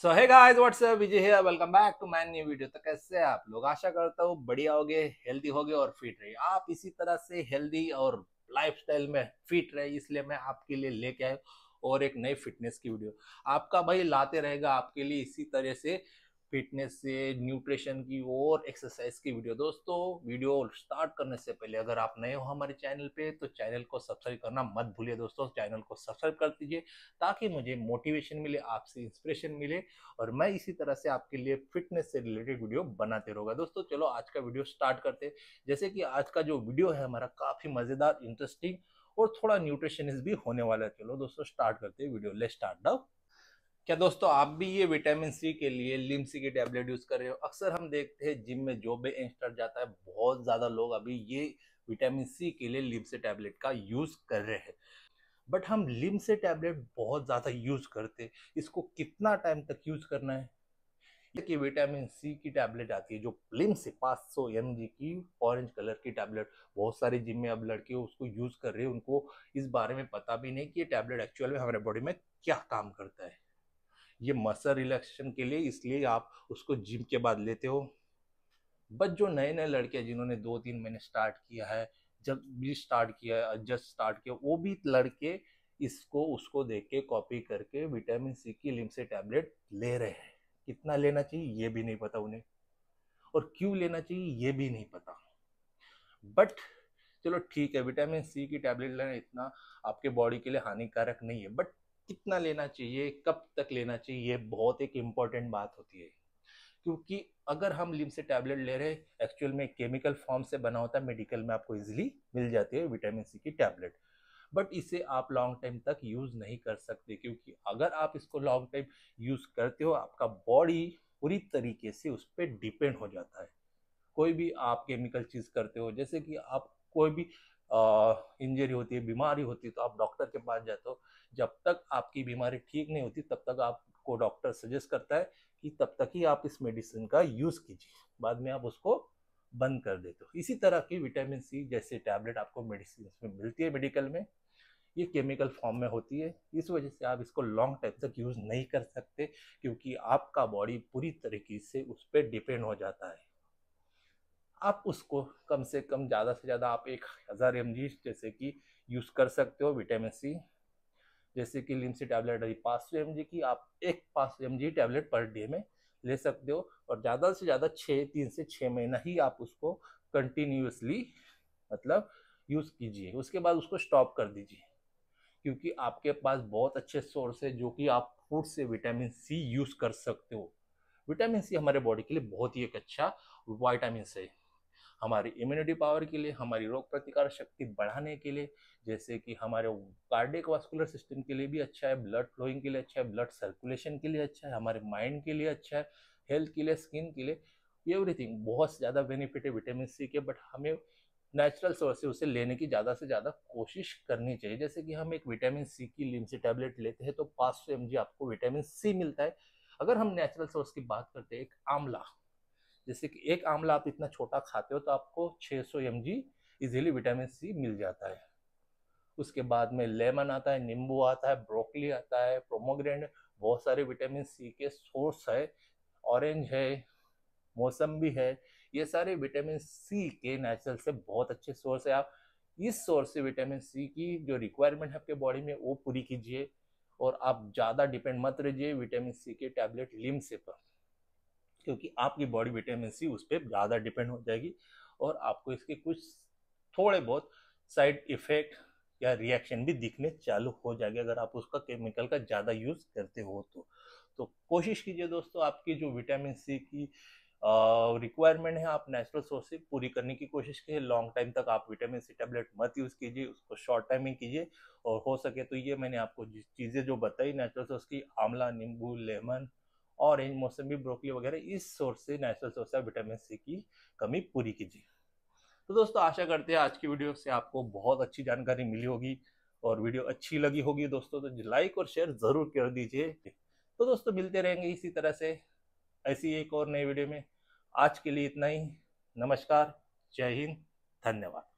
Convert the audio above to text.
सो hi guys अप Vijay here welcome back to my new video तो कैसे आप लोग आशा करता हूँ बढ़िया होगे हेल्दी होगे और फिट रहे आप इसी तरह से हेल्दी और लाइफस्टाइल में फिट रहे इसलिए मैं आपके लिए लेके आया और एक नई फिटनेस की वीडियो आपका भाई लाते रहेगा आपके लिए इसी तरह से फिटनेस से न्यूट्रिशन की और एक्सरसाइज की वीडियो दोस्तों वीडियो स्टार्ट करने से पहले अगर आप नए हो हमारे चैनल पे तो चैनल को सब्सक्राइब करना मत भूलिए दोस्तों चैनल को सब्सक्राइब कर दीजिए ताकि मुझे मोटिवेशन मिले आपसे इंस्पिरेशन मिले और मैं इसी तरह से आपके लिए फिटनेस से रिलेटेड वीडियो बनाते रहूँगा दोस्तों चलो आज का वीडियो स्टार्ट करते जैसे कि आज का जो वीडियो है हमारा काफ़ी मज़ेदार इंटरेस्टिंग और थोड़ा न्यूट्रिशनिस्ट भी होने वाला है चलो दोस्तों स्टार्ट करते हैं वीडियो ले स्टार्ट डाउ क्या दोस्तों आप भी ये विटामिन सी के लिए लिमसी की टैबलेट यूज कर रहे हो अक्सर हम देखते हैं जिम में जो भी इंस्टर जाता है बहुत ज्यादा लोग अभी ये विटामिन सी के लिए लिमसी टैबलेट का यूज कर रहे हैं बट हम लिम्स टैबलेट बहुत ज़्यादा यूज़ करते इसको कितना टाइम तक यूज़ करना है कि विटामिन सी की टैबलेट आती है जो लिम से 500 सौ की ऑरेंज कलर की टैबलेट बहुत सारे जिम में अब लड़के उसको यूज़ कर रहे हैं उनको इस बारे में पता भी नहीं कि ये टैबलेट एक्चुअल में हमारे बॉडी में क्या काम करता है ये मसल रिलैक्सेशन के लिए इसलिए आप उसको जिम के बाद लेते हो बट जो नए नए लड़के जिन्होंने दो तीन महीने स्टार्ट किया है जब भी स्टार्ट किया है जस्ट स्टार्ट किया वो भी लड़के इसको उसको देख के कॉपी करके विटामिन सी की लिम से टैबलेट ले रहे हैं कितना लेना चाहिए ये भी नहीं पता उन्हें और क्यों लेना चाहिए ये भी नहीं पता बट चलो ठीक है विटामिन सी की टैबलेट लेना इतना आपके बॉडी के लिए हानिकारक नहीं है बट कितना लेना चाहिए कब तक लेना चाहिए ये बहुत एक इम्पॉर्टेंट बात होती है क्योंकि अगर हम लिम से टैबलेट ले रहे हैं एक्चुअल में केमिकल फॉर्म से बना होता है मेडिकल में आपको इजीली मिल जाती है विटामिन सी की टैबलेट बट इसे आप लॉन्ग टाइम तक यूज़ नहीं कर सकते क्योंकि अगर आप इसको लॉन्ग टाइम यूज़ करते हो आपका बॉडी पूरी तरीके से उस पर डिपेंड हो जाता है कोई भी आप केमिकल चीज़ करते हो जैसे कि आप कोई भी इंजरी होती है बीमारी होती है तो आप डॉक्टर के पास जाते हो जब तक आपकी बीमारी ठीक नहीं होती तब तक आपको डॉक्टर सजेस्ट करता है कि तब तक ही आप इस मेडिसिन का यूज़ कीजिए बाद में आप उसको बंद कर देते हो इसी तरह की विटामिन सी जैसे टैबलेट आपको मेडिसिन में मिलती है मेडिकल में ये केमिकल फॉर्म में होती है इस वजह से आप इसको लॉन्ग टाइम तक यूज़ नहीं कर सकते क्योंकि आपका बॉडी पूरी तरीके से उस पर डिपेंड हो जाता है आप उसको कम से कम ज़्यादा से ज़्यादा आप एक हज़ार एम जैसे कि यूज़ कर सकते हो विटामिन सी जैसे कि लिमसी टैबलेट अभी पाँच सौ एम की आप एक पाँच सौ एम टैबलेट पर डे में ले सकते हो और ज़्यादा से ज़्यादा छः तीन से छः महीना ही आप उसको कंटिन्यूसली मतलब यूज़ कीजिए उसके बाद उसको स्टॉप कर दीजिए क्योंकि आपके पास बहुत अच्छे सोर्स है जो कि आप फूड से विटामिन सी यूज़ कर सकते हो विटामिन सी हमारे बॉडी के लिए बहुत ही एक अच्छा वाइटामिन है हमारी इम्यूनिटी पावर के लिए हमारी रोग प्रतिकारक शक्ति बढ़ाने के लिए जैसे कि हमारे कार्डिक वास्कुलर सिस्टम के लिए भी अच्छा है ब्लड फ्लोइंग के लिए अच्छा है ब्लड सर्कुलेशन के लिए अच्छा है हमारे माइंड के लिए अच्छा है हेल्थ के लिए स्किन के लिए एवरीथिंग बहुत ज़्यादा बेनिफिट है विटामिन सी के बट हमें नेचुरल सोर्स से उसे लेने की ज़्यादा से ज़्यादा कोशिश करनी चाहिए जैसे कि हम एक विटामिन सी की से टैबलेट लेते हैं तो 500 सौ आपको विटामिन सी मिलता है अगर हम नेचुरल सोर्स की बात करते हैं एक आंवला जैसे कि एक आंवला आप इतना छोटा खाते हो तो आपको 600 सौ एम जी विटामिन सी मिल जाता है उसके बाद में लेमन आता है नींबू आता है ब्रोकली आता है प्रोमोग्रेंड बहुत सारे विटामिन सी के सोर्स है ऑरेंज है मौसम्बी है ये सारे विटामिन सी के नेचुरल से बहुत अच्छे सोर्स है आप इस सोर्स से विटामिन सी की जो रिक्वायरमेंट है आपके बॉडी में वो पूरी कीजिए और आप ज़्यादा डिपेंड मत रहिए विटामिन सी के टैबलेट लिम्स से पर क्योंकि आपकी बॉडी विटामिन सी उस पर ज़्यादा डिपेंड हो जाएगी और आपको इसके कुछ थोड़े बहुत साइड इफेक्ट या रिएक्शन भी दिखने चालू हो जाएगा अगर आप उसका केमिकल का ज़्यादा यूज़ करते हो तो तो कोशिश कीजिए दोस्तों आपकी जो विटामिन सी की रिक्वायरमेंट है आप नेचुरल सोर्स से पूरी करने की कोशिश कीजिए लॉन्ग टाइम तक आप विटामिन सी टेबलेट मत यूज़ कीजिए उसको शॉर्ट टाइम ही कीजिए और हो सके तो ये मैंने आपको चीज़ें जो बताई नेचुरल सोर्स की आंवला नींबू लेमन ऑरेंज मौसमी ब्रोकली वगैरह इस सोर्स से नेचुरल सोर्स से विटामिन सी की कमी पूरी कीजिए तो दोस्तों आशा करते हैं आज की वीडियो से आपको बहुत अच्छी जानकारी मिली होगी और वीडियो अच्छी लगी होगी दोस्तों तो लाइक और शेयर ज़रूर कर दीजिए तो दोस्तों मिलते रहेंगे इसी तरह से ऐसी एक और नई वीडियो में आज के लिए इतना ही नमस्कार जय हिंद धन्यवाद